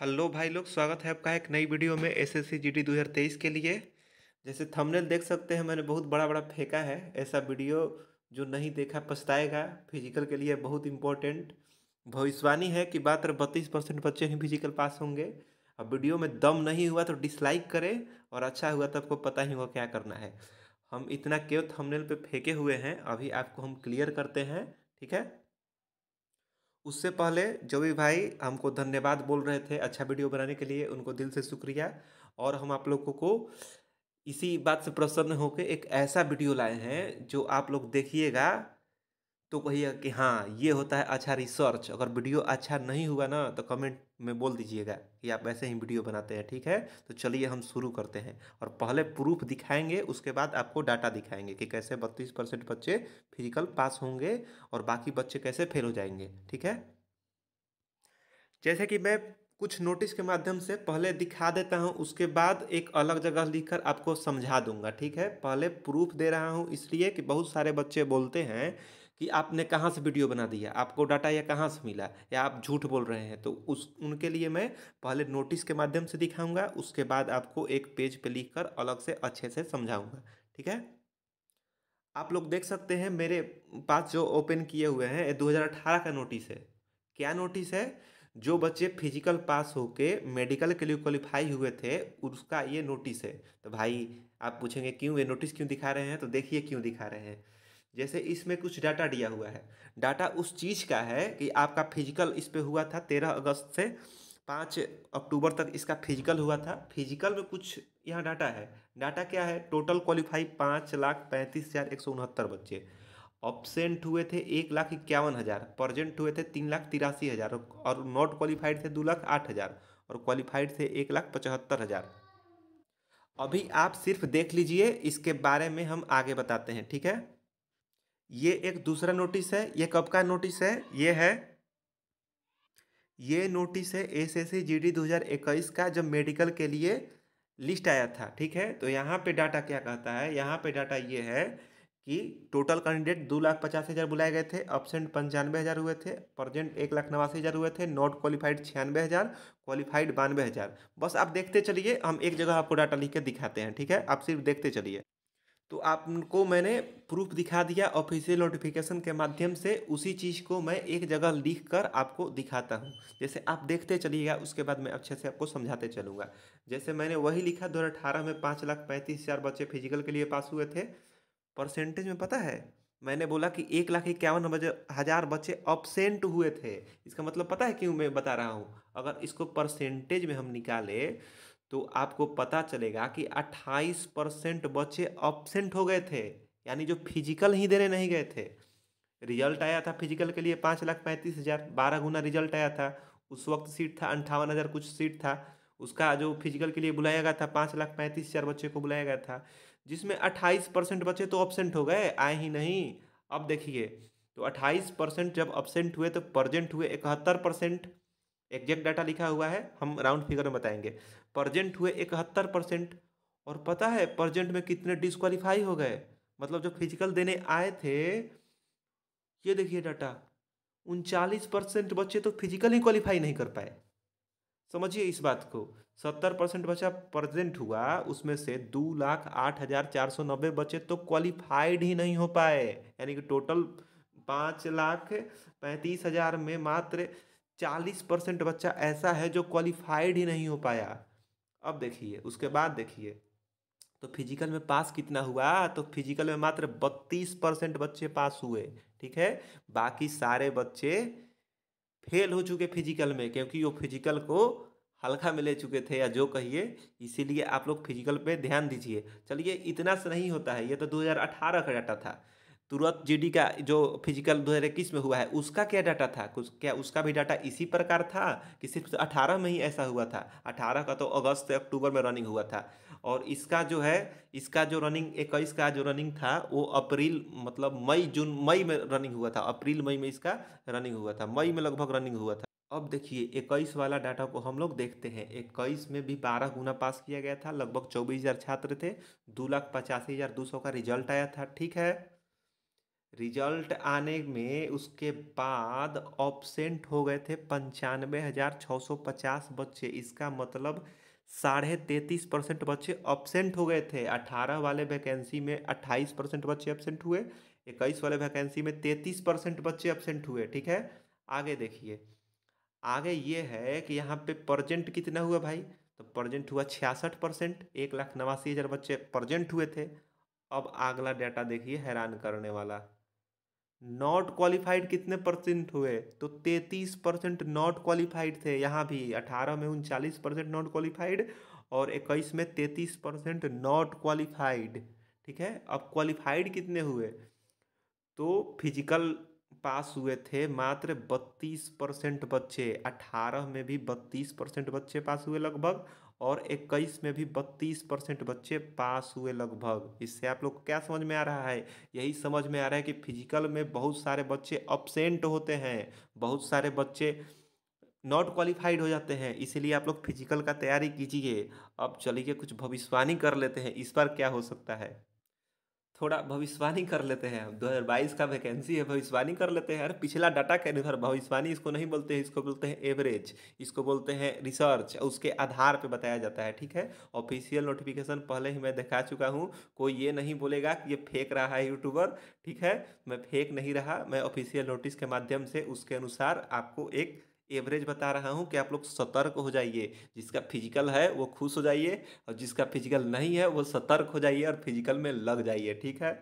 hello भाई लोग स्वागत है आपका एक नई वीडियो में S S C G D दो हज़ार तेईस के लिए जैसे थंबनेल देख सकते हैं मैंने बहुत बड़ा बड़ा फेंका है ऐसा वीडियो जो नहीं देखा पछताएगा फिजिकल के लिए बहुत इंपॉर्टेंट भविष्यवाणी है कि मात्र बत्तीस परसेंट बच्चे ही फिजिकल पास होंगे अब वीडियो में दम नहीं हुआ तो डिसलाइक करें और अच्छा हुआ तो आपको पता ही होगा क्या करना है हम इतना क्यों थमनेल पर फेंके हुए हैं अभी आपको हम क्लियर करते हैं ठीक है उससे पहले जो भी भाई हमको धन्यवाद बोल रहे थे अच्छा वीडियो बनाने के लिए उनको दिल से शुक्रिया और हम आप लोगों को इसी बात से प्रसन्न होकर एक ऐसा वीडियो लाए हैं जो आप लोग देखिएगा तो कहिएगा कि हाँ ये होता है अच्छा रिसर्च अगर वीडियो अच्छा नहीं हुआ ना तो कमेंट में बोल दीजिएगा कि आप ऐसे ही वीडियो बनाते हैं ठीक है तो चलिए हम शुरू करते हैं और पहले प्रूफ दिखाएंगे उसके बाद आपको डाटा दिखाएंगे कि कैसे बत्तीस परसेंट बच्चे फिजिकल पास होंगे और बाकी बच्चे कैसे फेल हो जाएंगे ठीक है जैसे कि मैं कुछ नोटिस के माध्यम से पहले दिखा देता हूँ उसके बाद एक अलग जगह लिखकर आपको समझा दूंगा ठीक है पहले प्रूफ दे रहा हूँ इसलिए कि बहुत सारे बच्चे बोलते हैं कि आपने कहाँ से वीडियो बना दिया आपको डाटा या कहाँ से मिला या आप झूठ बोल रहे हैं तो उस उनके लिए मैं पहले नोटिस के माध्यम से दिखाऊंगा उसके बाद आपको एक पेज पे लिखकर अलग से अच्छे से समझाऊंगा ठीक है आप लोग देख सकते हैं मेरे पास जो ओपन किए हुए हैं दो 2018 का नोटिस है क्या नोटिस है जो बच्चे फिजिकल पास होके मेडिकल के लिए क्वालिफाई हुए थे उसका ये नोटिस है तो भाई आप पूछेंगे क्यों ये नोटिस क्यों दिखा रहे हैं तो देखिए क्यों दिखा रहे हैं जैसे इसमें कुछ डाटा दिया हुआ है डाटा उस चीज़ का है कि आपका फिजिकल इस पर हुआ था तेरह अगस्त से पाँच अक्टूबर तक इसका फिजिकल हुआ था फिजिकल में कुछ यहाँ डाटा है डाटा क्या है टोटल क्वालिफाई पाँच लाख पैंतीस हज़ार एक सौ उनहत्तर बच्चे ऑब्सेंट हुए थे एक लाख इक्यावन हज़ार प्रजेंट हुए थे तीन लाख तिरासी हज़ार और नॉट क्वालिफाइड थे दो लाख आठ हज़ार और क्वालिफाइड थे एक लाख पचहत्तर हज़ार अभी आप सिर्फ देख लीजिए इसके बारे में हम आगे बताते हैं ठीक है ये एक दूसरा नोटिस है ये कब का नोटिस है ये है ये नोटिस है एस एस जी डी दो हज़ार इक्कीस का जब मेडिकल के लिए लिस्ट आया था ठीक है तो यहाँ पे डाटा क्या कहता है यहाँ पे डाटा ये है कि टोटल कैंडिडेट दो लाख पचास हज़ार बुलाए गए थे अपसेंट पंचानवे हज़ार हुए थे प्रजेंट एक लाख नवासी हज़ार हुए थे नॉट क्वालिफाइड छियानवे हज़ार क्वालिफाइड बानवे हज़ार बस आप देखते चलिए हम एक जगह आपको डाटा लिख के दिखाते हैं ठीक है आप सिर्फ देखते चलिए तो आपको मैंने प्रूफ दिखा दिया ऑफिशियल नोटिफिकेशन के माध्यम से उसी चीज़ को मैं एक जगह लिख कर आपको दिखाता हूँ जैसे आप देखते चलिएगा उसके बाद मैं अच्छे से आपको समझाते चलूँगा जैसे मैंने वही लिखा दो में पाँच लाख पैंतीस हज़ार बच्चे फिजिकल के लिए पास हुए थे परसेंटेज में पता है मैंने बोला कि एक लाख इक्यावन हज़ार बच्चे अपसेंट हुए थे इसका मतलब पता है क्यों मैं बता रहा हूँ अगर इसको परसेंटेज में हम निकालें तो आपको पता चलेगा कि 28 परसेंट बच्चे अपसेंट हो गए थे यानी जो फिजिकल ही देने नहीं गए थे रिजल्ट आया था फिजिकल के लिए पाँच लाख पैंतीस हज़ार बारह गुना रिजल्ट आया था उस वक्त सीट था अंठावन हज़ार कुछ सीट था उसका जो फिजिकल के लिए बुलाया गया था पाँच लाख पैंतीस हज़ार बच्चे को बुलाया गया था जिसमें अट्ठाईस परसेंट बच्चे तो अपसेंट हो गए आए ही नहीं अब देखिए तो अट्ठाईस परसेंट जब अपसेंट हुए तो प्रजेंट हुए इकहत्तर परसेंट एग्जैक्ट डाटा लिखा हुआ है हम राउंड फिगर में बताएंगे प्रजेंट हुए इकहत्तर परसेंट और पता है प्रजेंट में कितने डिसक्वालीफाई हो गए मतलब जो फिजिकल देने आए थे ये देखिए डाटा उनचालीस परसेंट बच्चे तो फिजिकल ही क्वालिफाई नहीं कर पाए समझिए इस बात को सत्तर परसेंट बच्चा प्रजेंट हुआ उसमें से दो लाख आठ हज़ार चार सौ नब्बे बच्चे तो क्वालिफाइड ही नहीं हो पाए यानी कि टोटल पाँच लाख पैंतीस हज़ार में मात्र चालीस परसेंट बच्चा ऐसा है जो क्वालिफाइड ही नहीं हो पाया अब देखिए उसके बाद देखिए तो फिजिकल में पास कितना हुआ तो फिजिकल में मात्र बत्तीस परसेंट बच्चे पास हुए ठीक है बाकी सारे बच्चे फेल हो चुके फिजिकल में क्योंकि वो फिजिकल को हल्का में ले चुके थे या जो कहिए इसीलिए आप लोग फिजिकल पे ध्यान दीजिए चलिए इतना से नहीं होता है ये तो 2018 का डाटा था तुरंत जी का जो फिजिकल दो हज़ार इक्कीस में हुआ है उसका क्या डाटा था क्या उसका भी डाटा इसी प्रकार था कि सिर्फ अठारह में ही ऐसा हुआ था अठारह का तो अगस्त से अक्टूबर में रनिंग हुआ था और इसका जो है इसका जो रनिंग इक्कीस का जो रनिंग था वो अप्रैल मतलब मई जून मई में रनिंग हुआ था अप्रैल मई में इसका रनिंग हुआ था मई में लगभग रनिंग हुआ था अब देखिए इक्कीस वाला डाटा को हम लोग देखते हैं इक्कीस में भी बारह गुना पास किया गया था लगभग चौबीस हज़ार छात्र थे दो लाख पचासी हज़ार दो सौ का रिजल्ट आया था ठीक है रिजल्ट आने में उसके बाद ऑब्सेंट हो गए थे पंचानवे हज़ार छः सौ पचास बच्चे इसका मतलब साढ़े तैंतीस परसेंट बच्चे ऑब्सेंट हो गए थे अठारह वाले वैकेंसी में अट्ठाईस परसेंट बच्चे एबसेंट हुए इक्कीस वाले वैकेंसी में तैंतीस परसेंट बच्चे एबसेंट हुए ठीक है आगे देखिए आगे ये है कि यहाँ पे प्रजेंट कितना हुआ भाई तो प्रजेंट हुआ छियासठ परसेंट एक लाख नवासी हज़ार बच्चे प्रजेंट हुए थे अब अगला डाटा देखिए हैरान करने वाला नॉट क्वालिफाइड कितने परसेंट हुए तो तैतीस परसेंट नॉट क्वालिफाइड थे यहाँ भी अठारह में उनचालीस परसेंट नॉट क्वालिफाइड और इक्कीस में तैतीस परसेंट नॉट क्वालिफाइड ठीक है अब क्वालिफाइड कितने हुए तो फिजिकल पास हुए थे मात्र बत्तीस परसेंट बच्चे अठारह में भी बत्तीस परसेंट बच्चे पास हुए लगभग और इक्कीस में भी बत्तीस परसेंट बच्चे पास हुए लगभग इससे आप लोग को क्या समझ में आ रहा है यही समझ में आ रहा है कि फिजिकल में बहुत सारे बच्चे अपसेंट होते हैं बहुत सारे बच्चे नॉट क्वालिफाइड हो जाते हैं इसीलिए आप लोग फिजिकल का तैयारी कीजिए अब चलिए कुछ भविष्यवाणी कर लेते हैं इस बार क्या हो सकता है थोड़ा भविष्यवाणी कर लेते हैं दो हज़ार बाईस का वैकेंसी है भविष्यवाणी कर लेते हैं अरे पिछला डाटा के अनुसार भविष्यवाणी इसको नहीं बोलते हैं इसको बोलते हैं एवरेज इसको बोलते हैं रिसर्च उसके आधार पर बताया जाता है ठीक है ऑफिशियल नोटिफिकेशन पहले ही मैं दिखा चुका हूँ कोई ये नहीं बोलेगा कि ये फेंक रहा है यूट्यूबर ठीक है मैं फेंक नहीं रहा मैं ऑफिशियल नोटिस के माध्यम से उसके अनुसार आपको एक एवरेज बता रहा हूँ कि आप लोग सतर्क हो जाइए जिसका फिजिकल है वो खुश हो जाइए और जिसका फिजिकल नहीं है वो सतर्क हो जाइए और फिजिकल में लग जाइए ठीक है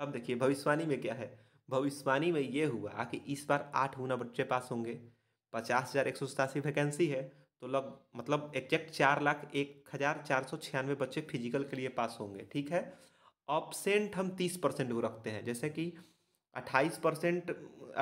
अब देखिए भविष्यवाणी में क्या है भविष्यवाणी में ये हुआ कि इस बार आठ गुना बच्चे पास होंगे पचास हज़ार एक सौ सतासी वैकेंसी है तो लग मतलब एक्जैक्ट चार लाख एक हज़ार चार सौ छियानवे बच्चे फिजिकल के लिए पास होंगे ठीक है ऑप्सेंट हम तीस परसेंट वो रखते हैं जैसे कि अट्ठाईस परसेंट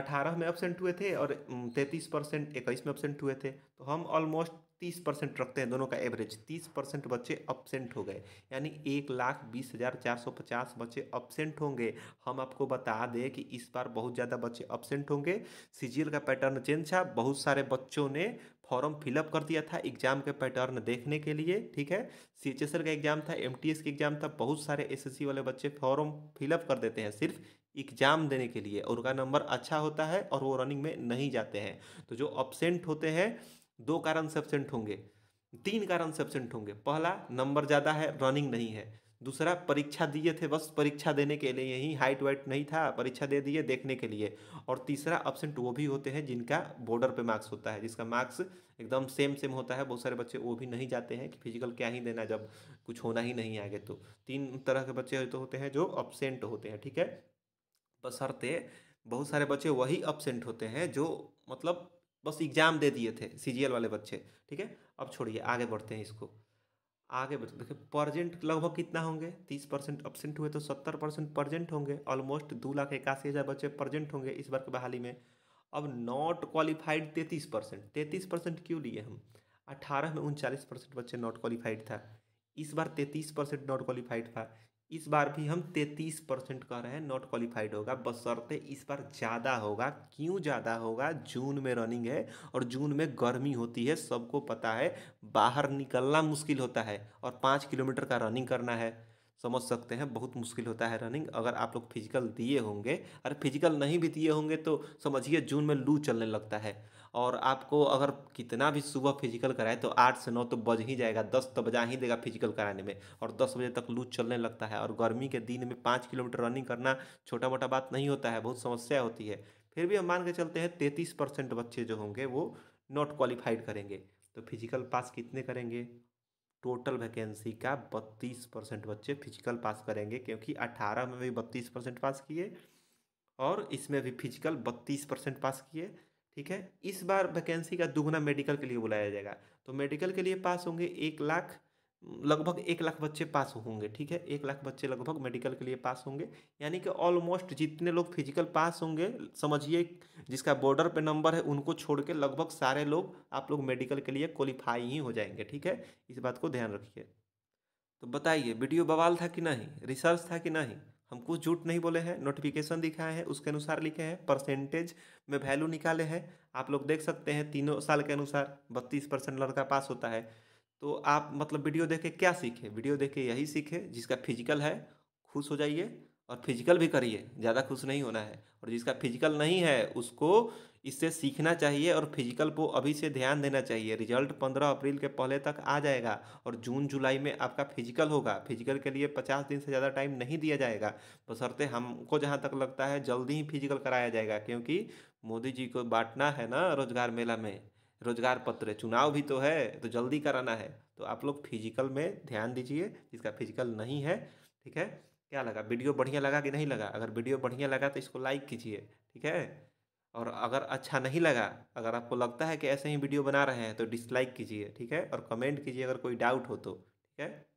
अठारह में एबसेंट हुए थे और तैंतीस परसेंट इक्कीस में एबसेंट हुए थे तो हम ऑलमोस्ट तीस परसेंट रखते हैं दोनों का एवरेज तीस परसेंट बच्चे अपसेंट हो गए यानी एक लाख बीस हज़ार चार सौ पचास बच्चे अपसेंट होंगे हम आपको बता दें कि इस बार बहुत ज़्यादा बच्चे अपसेंट होंगे सीजीएल का पैटर्न चेंज था बहुत सारे बच्चों ने फॉर्म फिलअप कर दिया था एग्जाम के पैटर्न देखने के लिए ठीक है सी का एग्जाम था एम का एग्जाम था बहुत सारे सी वाले बच्चे फॉर्म फिलअप कर देते हैं सिर्फ एग्जाम देने के लिए और उनका नंबर अच्छा होता है और वो रनिंग में नहीं जाते हैं तो जो अपसेंट होते हैं दो कारण से अपसेंट होंगे तीन कारण से अपसेंट होंगे पहला नंबर ज़्यादा है रनिंग नहीं है दूसरा परीक्षा दिए थे बस परीक्षा देने के लिए ही हाइट वाइट नहीं था परीक्षा दे दिए देखने के लिए और तीसरा अपसेंट वो भी होते हैं जिनका बॉर्डर पे मार्क्स होता है जिसका मार्क्स एकदम सेम सेम होता है बहुत सारे बच्चे वो भी नहीं जाते हैं कि फिजिकल क्या ही देना जब कुछ होना ही नहीं आगे तो तीन तरह के बच्चे तो होते हैं जो अपसेंट होते हैं ठीक है बसरते बहुत सारे बच्चे वही अपसेंट होते हैं जो मतलब बस एग्ज़ाम दे दिए थे सी वाले बच्चे ठीक है अब छोड़िए आगे बढ़ते हैं इसको आगे बढ़ते देखिए परजेंट लगभग कितना होंगे तीस परसेंट अपसेंट हुए तो सत्तर परसेंट परजेंट होंगे ऑलमोस्ट दो लाख इक्यासी हज़ार बच्चे परजेंट होंगे इस बार की बहाली में अब नॉट क्वालिफाइड तैंतीस परसेंट तैंतीस परसेंट क्यों लिए हम अठारह में उनचालीस परसेंट बच्चे नॉट क्वालिफाइड था इस बार तैंतीस परसेंट नॉट क्वालिफाइड था इस बार भी हम तैंतीस परसेंट कह रहे हैं नॉट क्वालिफाइड होगा बशर्ते इस बार ज़्यादा होगा क्यों ज़्यादा होगा जून में रनिंग है और जून में गर्मी होती है सबको पता है बाहर निकलना मुश्किल होता है और पाँच किलोमीटर का रनिंग करना है समझ सकते हैं बहुत मुश्किल होता है रनिंग अगर आप लोग फिजिकल दिए होंगे अरे फिजिकल नहीं भी दिए होंगे तो समझिए जून में लू चलने लगता है और आपको अगर कितना भी सुबह फिजिकल कराए तो आठ से नौ तो बज ही जाएगा दस तो बजा ही देगा फिजिकल कराने में और दस बजे तक लू चलने लगता है और गर्मी के दिन में पाँच किलोमीटर रनिंग करना छोटा मोटा बात नहीं होता है बहुत समस्या होती है फिर भी हम मान के चलते हैं तैंतीस परसेंट बच्चे जो होंगे वो नॉट क्वालिफाइड करेंगे तो फिजिकल पास कितने करेंगे टोटल वैकेंसी का बत्तीस परसेंट बच्चे फिजिकल पास करेंगे क्योंकि अठारह में भी बत्तीस परसेंट पास किए और इसमें भी फिजिकल बत्तीस परसेंट पास किए ठीक है इस बार वैकेंसी का दुगना मेडिकल के लिए बुलाया जाएगा तो मेडिकल के लिए पास होंगे एक लाख लगभग एक लाख बच्चे पास होंगे ठीक है एक लाख बच्चे लगभग मेडिकल के लिए पास होंगे यानी कि ऑलमोस्ट जितने लोग फिजिकल पास होंगे समझिए जिसका बॉर्डर पे नंबर है उनको छोड़ के लगभग सारे लोग आप लोग मेडिकल के लिए क्वालिफाई ही हो जाएंगे ठीक है इस बात को ध्यान रखिए तो बताइए वीडियो बवाल था कि नहीं रिसर्च था कि नहीं हम कुछ झूठ नहीं बोले हैं नोटिफिकेशन दिखाए हैं उसके अनुसार लिखे हैं परसेंटेज में वैल्यू निकाले हैं आप लोग देख सकते हैं तीनों साल के अनुसार बत्तीस परसेंट लड़का पास होता है तो आप मतलब वीडियो देख के क्या सीखे वीडियो देख के यही सीखे जिसका फिजिकल है खुश हो जाइए और फिजिकल भी करिए ज़्यादा खुश नहीं होना है और जिसका फिजिकल नहीं है उसको इससे सीखना चाहिए और फिजिकल को अभी से ध्यान देना चाहिए रिजल्ट पंद्रह अप्रैल के पहले तक आ जाएगा और जून जुलाई में आपका फिजिकल होगा फिजिकल के लिए पचास दिन से ज़्यादा टाइम नहीं दिया जाएगा बसरते हमको जहाँ तक लगता है जल्दी ही फिजिकल कराया जाएगा क्योंकि मोदी जी को बांटना है ना रोजगार मेला में रोजगार पत्र है चुनाव भी तो है तो जल्दी कराना है तो आप लोग फिजिकल में ध्यान दीजिए जिसका फिजिकल नहीं है ठीक है क्या लगा वीडियो बढ़िया लगा कि नहीं लगा अगर वीडियो बढ़िया लगा तो इसको लाइक कीजिए ठीक है और अगर अच्छा नहीं लगा अगर आपको लगता है कि ऐसे ही वीडियो बना रहे हैं तो डिसलाइक कीजिए ठीक है और कमेंट कीजिए अगर कोई डाउट हो तो ठीक है